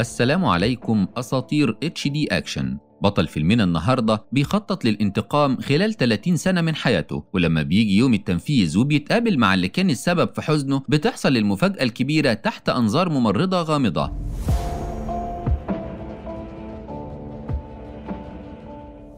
السلام عليكم أساطير اتش دي أكشن بطل فيلمنا النهاردة بيخطط للانتقام خلال 30 سنة من حياته ولما بيجي يوم التنفيذ وبيتقابل مع اللي كان السبب في حزنه بتحصل المفاجأة الكبيرة تحت أنظار ممرضة غامضة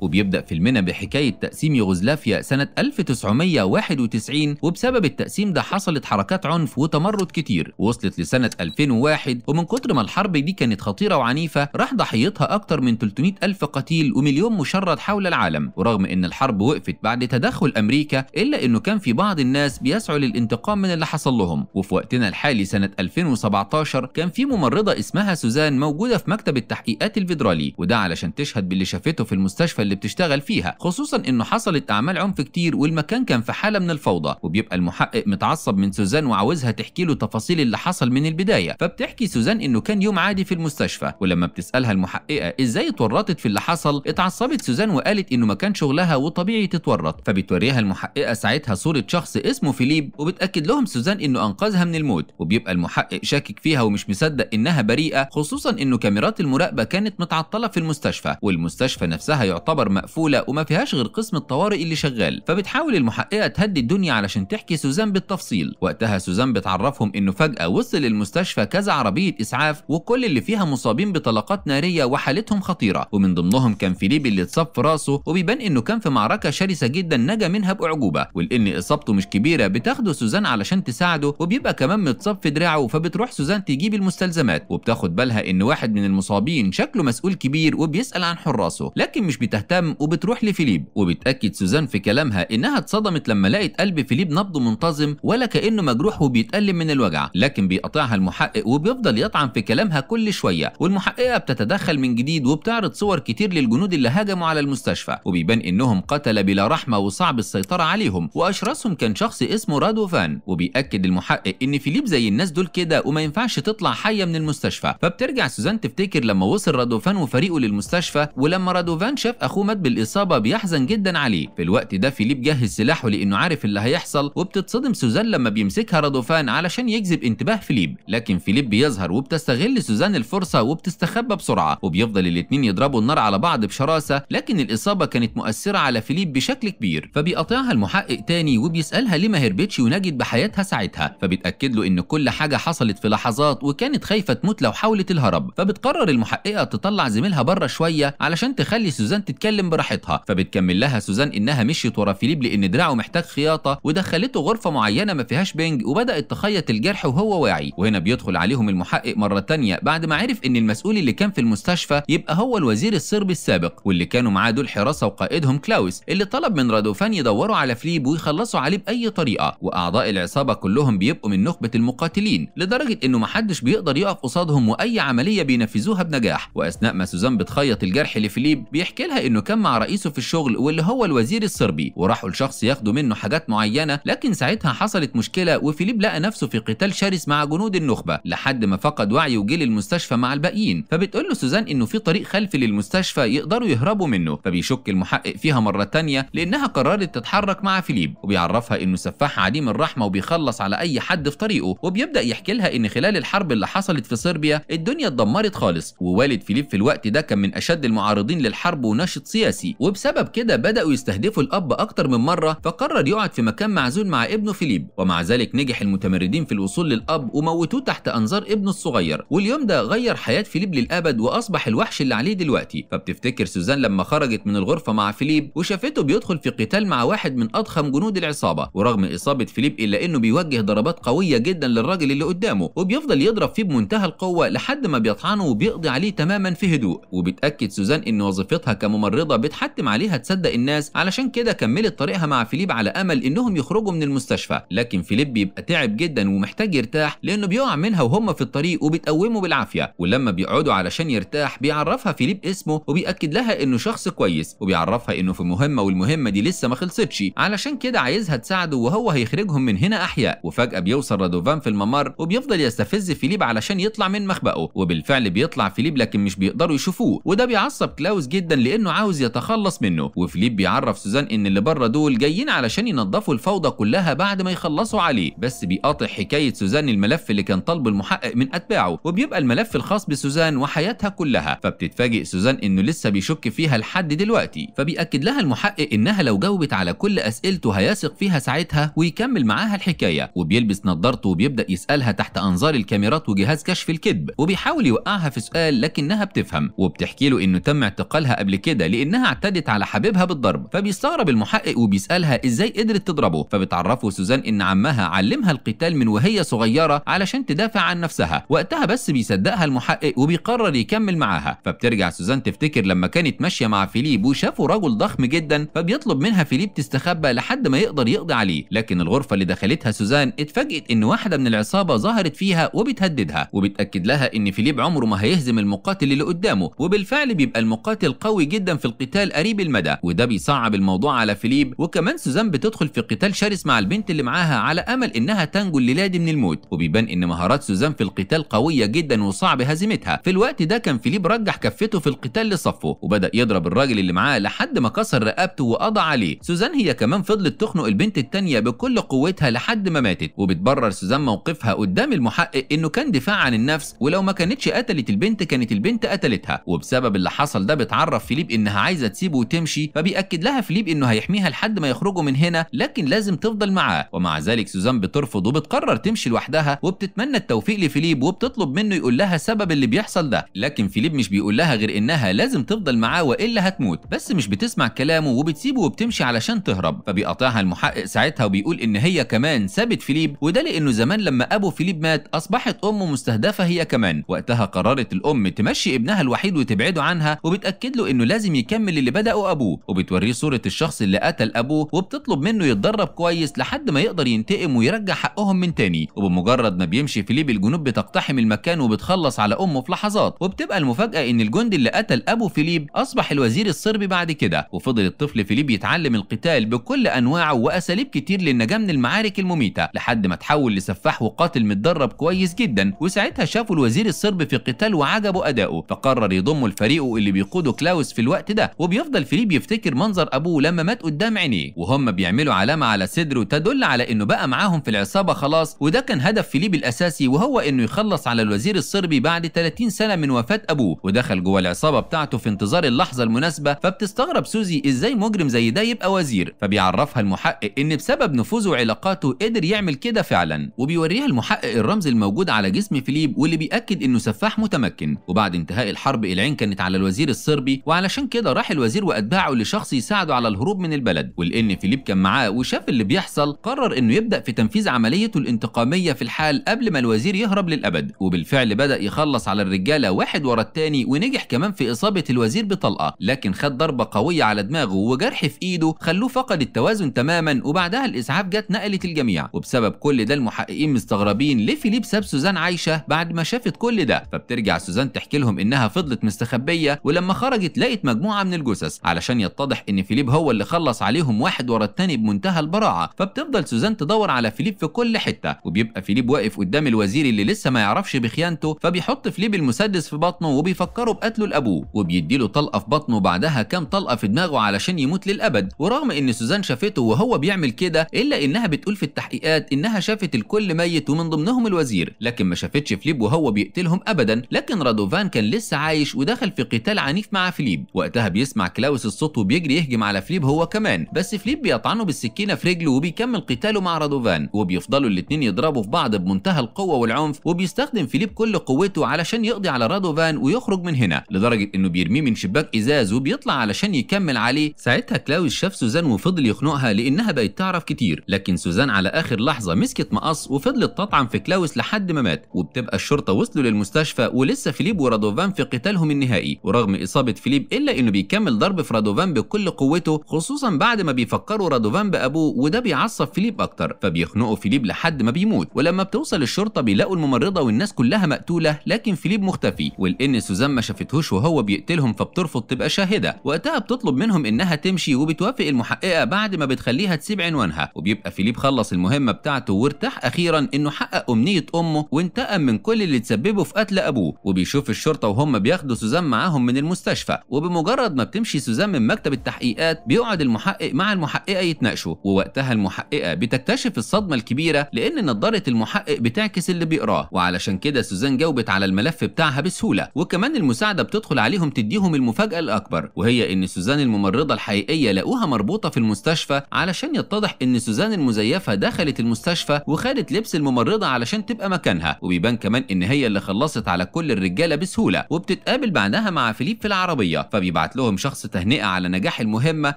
وبيبدأ فيلمنا بحكاية تقسيم يوغوسلافيا سنة 1991 وبسبب التقسيم ده حصلت حركات عنف وتمرد كتير وصلت لسنة 2001 ومن كتر ما الحرب دي كانت خطيرة وعنيفة راح ضحيتها أكتر من 300 ألف قتيل ومليون مشرد حول العالم ورغم إن الحرب وقفت بعد تدخل أمريكا إلا إنه كان في بعض الناس بيسعوا للانتقام من اللي حصل لهم وفي وقتنا الحالي سنة 2017 كان في ممرضة اسمها سوزان موجودة في مكتب التحقيقات الفيدرالي وده علشان تشهد باللي شافته في المستشفى اللي بتشتغل فيها خصوصا انه حصلت اعمال عنف كتير والمكان كان في حاله من الفوضى وبيبقى المحقق متعصب من سوزان وعاوزها تحكي له تفاصيل اللي حصل من البدايه فبتحكي سوزان انه كان يوم عادي في المستشفى ولما بتسالها المحققه ازاي اتورطت في اللي حصل اتعصبت سوزان وقالت انه مكان شغلها وطبيعي تتورط فبتوريها المحققه ساعتها صوره شخص اسمه فيليب وبتاكد لهم سوزان انه انقذها من الموت وبيبقى المحقق شاكك فيها ومش مصدق انها بريئه خصوصا انه كاميرات المراقبه كانت متعطله في المستشفى والمستشفى نفسها يعتبر تعتبر مقفولة وما فيهاش غير قسم الطوارئ اللي شغال فبتحاول المحققة تهدي الدنيا علشان تحكي سوزان بالتفصيل وقتها سوزان بتعرفهم انه فجأة وصل المستشفى كذا عربية اسعاف وكل اللي فيها مصابين بطلقات نارية وحالتهم خطيرة ومن ضمنهم كان فيليب اللي اتصاب في راسه وبيبان انه كان في معركة شرسة جدا نجا منها بأعجوبة ولان اصابته مش كبيرة بتاخده سوزان علشان تساعده وبيبقى كمان متصاب في دراعه فبتروح سوزان تجيب المستلزمات وبتاخد بالها ان واحد من المصابين شكله مسؤول كبير وبيسأل عن حراسه لكن مش بتهتم بتهتم وبتروح لفيليب وبتأكد سوزان في كلامها إنها اتصدمت لما لقت قلب فيليب نبضه منتظم ولا كأنه مجروح وبيتألم من الوجع لكن بيقطعها المحقق وبيفضل يطعن في كلامها كل شوية والمحققة بتتدخل من جديد وبتعرض صور كتير للجنود اللي هاجموا على المستشفى وبيبان إنهم قتلة بلا رحمة وصعب السيطرة عليهم وأشرسهم كان شخص اسمه رادوفان وبيأكد المحقق إن فيليب زي الناس دول كده وما ينفعش تطلع حية من المستشفى فبترجع سوزان تفتكر لما وصل رادوفان وفريقه للمستشفى ولما رادوفان شاف أخوه مات بالإصابة بيحزن جدا عليه في الوقت ده فيليب جهز سلاحه لأنه عارف اللي هيحصل وبتتصدم سوزان لما بيمسكها رادوفان علشان يجذب انتباه فيليب لكن فيليب بيظهر وبتستغل سوزان الفرصة وبتستخبى بسرعة وبيفضل الاتنين يضربوا النار على بعض بشراسة لكن الإصابة كانت مؤثرة على فيليب بشكل كبير فبيقاطعها المحقق تاني وبيسألها ليه ما هربتش ونجت بحياتها ساعتها فبتأكد له إن كل حاجة حصلت في لحظات وكانت خايفة تموت لو حاولت الهرب فبتقرر المحققة تطلع زميلها بره شوية علشان تخلي سوزان تتكلم تتكلم براحتها فبتكمل لها سوزان انها مشيت ورا فيليب لان دراعه محتاج خياطه ودخلته غرفه معينه ما فيهاش بنج وبدات تخيط الجرح وهو واعي وهنا بيدخل عليهم المحقق مره ثانيه بعد ما عرف ان المسؤول اللي كان في المستشفى يبقى هو الوزير الصربي السابق واللي كانوا معاه دول حراسه وقائدهم كلاوس اللي طلب من رادوفان يدوروا على فيليب ويخلصوا عليه باي طريقه واعضاء العصابه كلهم بيبقوا من نخبه المقاتلين لدرجه انه محدش بيقدر يقف قصادهم واي عمليه بينفذوها بنجاح واثناء ما سوزان بتخيط الجرح لفيليب بيحكي لها انه انه كان مع رئيسه في الشغل واللي هو الوزير الصربي وراحوا لشخص ياخدوا منه حاجات معينه لكن ساعتها حصلت مشكله وفيليب لقى نفسه في قتال شرس مع جنود النخبه لحد ما فقد وعيه وجه للمستشفى مع الباقيين فبتقول له سوزان انه في طريق خلفي للمستشفى يقدروا يهربوا منه فبيشك المحقق فيها مره ثانيه لانها قررت تتحرك مع فيليب وبيعرفها انه سفاح عديم الرحمه وبيخلص على اي حد في طريقه وبيبدا يحكي لها ان خلال الحرب اللي حصلت في صربيا الدنيا اتدمرت خالص ووالد فيليب في الوقت ده كان من اشد المعارضين للحرب ونشط سياسي وبسبب كده بدأوا يستهدفوا الأب أكتر من مرة فقرر يقعد في مكان معزول مع ابنه فيليب ومع ذلك نجح المتمردين في الوصول للأب وموتوه تحت أنظار ابنه الصغير واليوم ده غير حياة فيليب للأبد وأصبح الوحش اللي عليه دلوقتي فبتفتكر سوزان لما خرجت من الغرفة مع فيليب وشافته بيدخل في قتال مع واحد من أضخم جنود العصابة ورغم إصابة فيليب إلا إنه بيوجه ضربات قوية جدا للراجل اللي قدامه وبيفضل يضرب فيه بمنتهى القوة لحد ما بيطعنه وبيقضي عليه تماما في هدوء وبتأكد سوزان إن وظيفتها كممثلة الرضا بتحتم عليها تصدق الناس علشان كده كملت طريقها مع فيليب على امل انهم يخرجوا من المستشفى لكن فيليب بيبقى تعب جدا ومحتاج يرتاح لانه بيقع منها وهم في الطريق وبتقومه بالعافيه ولما بيقعدوا علشان يرتاح بيعرفها فيليب اسمه وبيأكد لها انه شخص كويس وبيعرفها انه في مهمه والمهمه دي لسه ما خلصتش علشان كده عايزها تساعده وهو هيخرجهم من هنا احياء وفجاه بيوصل رادوفان في الممر وبيفضل يستفز فيليب علشان يطلع من مخبأه وبالفعل بيطلع فيليب لكن مش بيقدروا يشوفوه وده بيعصب كلاوس جدا لانه عاوز يتخلص منه وفليب بيعرف سوزان ان اللي بره دول جايين علشان ينظفوا الفوضى كلها بعد ما يخلصوا عليه بس بيقاطع حكايه سوزان الملف اللي كان طالبه المحقق من اتباعه وبيبقى الملف الخاص بسوزان وحياتها كلها فبتتفاجئ سوزان انه لسه بيشك فيها لحد دلوقتي فبيأكد لها المحقق انها لو جاوبت على كل اسئلته هيثق فيها ساعتها ويكمل معاها الحكايه وبيلبس نظارته وبيبدا يسالها تحت انظار الكاميرات وجهاز كشف الكذب وبيحاول يوقعها في سؤال لكنها بتفهم وبتحكي له انه تم اعتقالها قبل كده لانها اعتدت على حبيبها بالضرب فبيستغرب المحقق وبيسالها ازاي قدرت تضربه فبتعرفه سوزان ان عمها علمها القتال من وهي صغيره علشان تدافع عن نفسها وقتها بس بيصدقها المحقق وبيقرر يكمل معاها فبترجع سوزان تفتكر لما كانت ماشيه مع فيليب وشافوا رجل ضخم جدا فبيطلب منها فيليب تستخبى لحد ما يقدر يقضي عليه لكن الغرفه اللي دخلتها سوزان اتفاجئت ان واحده من العصابه ظهرت فيها وبتهددها وبتاكد لها ان فيليب عمره ما هيهزم المقاتل اللي قدامه وبالفعل بيبقى المقاتل قوي جدا في القتال قريب المدى وده بيصعب الموضوع على فيليب وكمان سوزان بتدخل في قتال شرس مع البنت اللي معاها على امل انها تنجو دي من الموت وبيبان ان مهارات سوزان في القتال قويه جدا وصعب هزيمتها في الوقت ده كان فيليب رجح كفته في القتال لصفه وبدا يضرب الراجل اللي معاه لحد ما كسر رقبته وقضى عليه سوزان هي كمان فضلت تخنق البنت الثانيه بكل قوتها لحد ما ماتت وبتبرر سوزان موقفها قدام المحقق انه كان دفاع عن النفس ولو ما كانتش قتلت البنت كانت البنت قتلتها وبسبب اللي حصل ده بتعرف فيليب ان انها عايزه تسيبه وتمشي فبيأكد لها فليب انه هيحميها لحد ما يخرجوا من هنا لكن لازم تفضل معاه ومع ذلك سوزان بترفض وبتقرر تمشي لوحدها وبتتمنى التوفيق لفيليب وبتطلب منه يقول لها سبب اللي بيحصل ده لكن فيليب مش بيقول لها غير انها لازم تفضل معاه والا هتموت بس مش بتسمع كلامه وبتسيبه وبتمشي علشان تهرب فبيقاطعها المحقق ساعتها وبيقول ان هي كمان سابت فيليب وده لانه زمان لما ابو فيليب مات اصبحت امه مستهدفه هي كمان وقتها قررت الام تمشي ابنها الوحيد وتبعده عنها وبتاكد له انه لازم يكمل اللي بدأه أبوه وبتوريه صورة الشخص اللي قتل أبوه وبتطلب منه يتدرب كويس لحد ما يقدر ينتقم ويرجع حقهم من تاني وبمجرد ما بيمشي فيليب الجنود بتقتحم المكان وبتخلص على أمه في لحظات وبتبقى المفاجأة إن الجندي اللي قتل أبو فيليب أصبح الوزير الصربي بعد كده وفضل الطفل فيليب يتعلم القتال بكل أنواعه وأساليب كتير للنجاة من المعارك المميتة لحد ما تحول لسفاح وقاتل متدرب كويس جدا وساعتها شافوا الوزير الصربي في قتال وعجبه أداؤه فقرر يضم الفريق اللي بيقوده كلاوس في الوقت الوقت ده وبيفضل فيليب يفتكر منظر ابوه لما مات قدام عينيه وهم بيعملوا علامه على صدره تدل على انه بقى معاهم في العصابه خلاص وده كان هدف فيليب الاساسي وهو انه يخلص على الوزير الصربي بعد 30 سنه من وفاه ابوه ودخل جوه العصابه بتاعته في انتظار اللحظه المناسبه فبتستغرب سوزي ازاي مجرم زي ده يبقى وزير فبيعرفها المحقق ان بسبب نفوذه وعلاقاته قدر يعمل كده فعلا وبيوريها المحقق الرمز الموجود على جسم فيليب واللي بيأكد انه سفاح متمكن وبعد انتهاء الحرب العين كانت على الوزير الصربي وعلشان كده كده راح الوزير واتباعه لشخص يساعده على الهروب من البلد ولان فيليب كان معاه وشاف اللي بيحصل قرر انه يبدا في تنفيذ عمليته الانتقاميه في الحال قبل ما الوزير يهرب للابد وبالفعل بدا يخلص على الرجاله واحد ورا الثاني ونجح كمان في اصابه الوزير بطلقه لكن خد ضربه قويه على دماغه وجرح في ايده خلوه فقد التوازن تماما وبعدها الاسعاف جت نقلت الجميع وبسبب كل ده المحققين مستغربين ليه فيليب ساب سوزان عايشه بعد ما شافت كل ده فبترجع سوزان تحكي لهم انها فضلت مستخبيه ولما خرجت لقت مجموعه مجموعة من الجثث علشان يتضح ان فيليب هو اللي خلص عليهم واحد ورا التاني بمنتهى البراعة فبتفضل سوزان تدور على فيليب في كل حتة وبيبقى فيليب واقف قدام الوزير اللي لسه ما يعرفش بخيانته فبيحط فيليب المسدس في بطنه وبيفكره بقتله لابوه وبيديله طلقة في بطنه وبعدها كام طلقة في دماغه علشان يموت للأبد ورغم ان سوزان شافته وهو بيعمل كده الا انها بتقول في التحقيقات انها شافت الكل ميت ومن ضمنهم الوزير لكن ما شافتش فيليب وهو بيقتلهم ابدا لكن رادوفان كان لسه عايش ودخل في قتال عنيف مع فيليب وقتها بيسمع كلاوس الصوت وبيجري يهجم على فليب هو كمان بس فليب بيطعنه بالسكينه في رجله وبيكمل قتاله مع رادوفان وبيفضلوا الاثنين يضربوا في بعض بمنتهى القوه والعنف وبيستخدم فيليب كل قوته علشان يقضي على رادوفان ويخرج من هنا لدرجه انه بيرميه من شباك ازاز وبيطلع علشان يكمل عليه ساعتها كلاوس شاف سوزان وفضل يخنقها لانها بقت تعرف كتير لكن سوزان على اخر لحظه مسكت مقص وفضلت تطعن في كلاوس لحد ما مات وبتبقى الشرطه وصلوا للمستشفى ولسه فيليب ورادوفان في قتالهم النهائي ورغم اصابه فيليب الا انه بيكمل ضرب في رادوفان بكل قوته خصوصا بعد ما بيفكروا رادوفان بابوه وده بيعصب فيليب اكتر فبيخنقوا فيليب لحد ما بيموت ولما بتوصل الشرطه بيلاقوا الممرضه والناس كلها مقتوله لكن فيليب مختفي ولان سوزان ما شافتهوش وهو بيقتلهم فبترفض تبقى شاهده وقتها بتطلب منهم انها تمشي وبتوافق المحققه بعد ما بتخليها تسيب عنوانها وبيبقى فيليب خلص المهمه بتاعته وارتاح اخيرا انه حقق امنيه امه وانتقم من كل اللي تسببه في قتل ابوه وبيشوف الشرطه وهم بياخدوا سوزان معاهم من المستشفى وبمجرد مجرد ما بتمشي سوزان من مكتب التحقيقات بيقعد المحقق مع المحققه يتناقشوا ووقتها المحققه بتكتشف الصدمه الكبيره لان نظاره المحقق بتعكس اللي بيقراه وعلشان كده سوزان جاوبت على الملف بتاعها بسهوله وكمان المساعده بتدخل عليهم تديهم المفاجاه الاكبر وهي ان سوزان الممرضه الحقيقيه لقوها مربوطه في المستشفى علشان يتضح ان سوزان المزيفه دخلت المستشفى وخدت لبس الممرضه علشان تبقى مكانها وبيبان كمان ان هي اللي خلصت على كل الرجاله بسهوله وبتتقابل بعدها مع فيليب في العربيه فبيبع بيبعت لهم شخص تهنئة على نجاح المهمة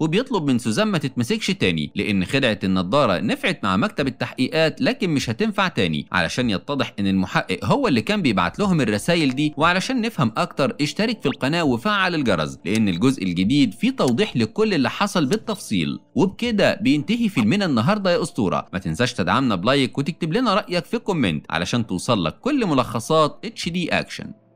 وبيطلب من سوزان ما تتمسكش تاني لأن خدعة النضارة نفعت مع مكتب التحقيقات لكن مش هتنفع تاني علشان يتضح إن المحقق هو اللي كان بيبعت لهم الرسايل دي وعلشان نفهم أكتر اشترك في القناة وفعل الجرس لأن الجزء الجديد فيه توضيح لكل اللي حصل بالتفصيل وبكده بينتهي فيلمنا النهاردة يا أسطورة ما تنساش تدعمنا بلايك وتكتب لنا رأيك في الكومنت علشان توصل لك كل ملخصات اتش دي اكشن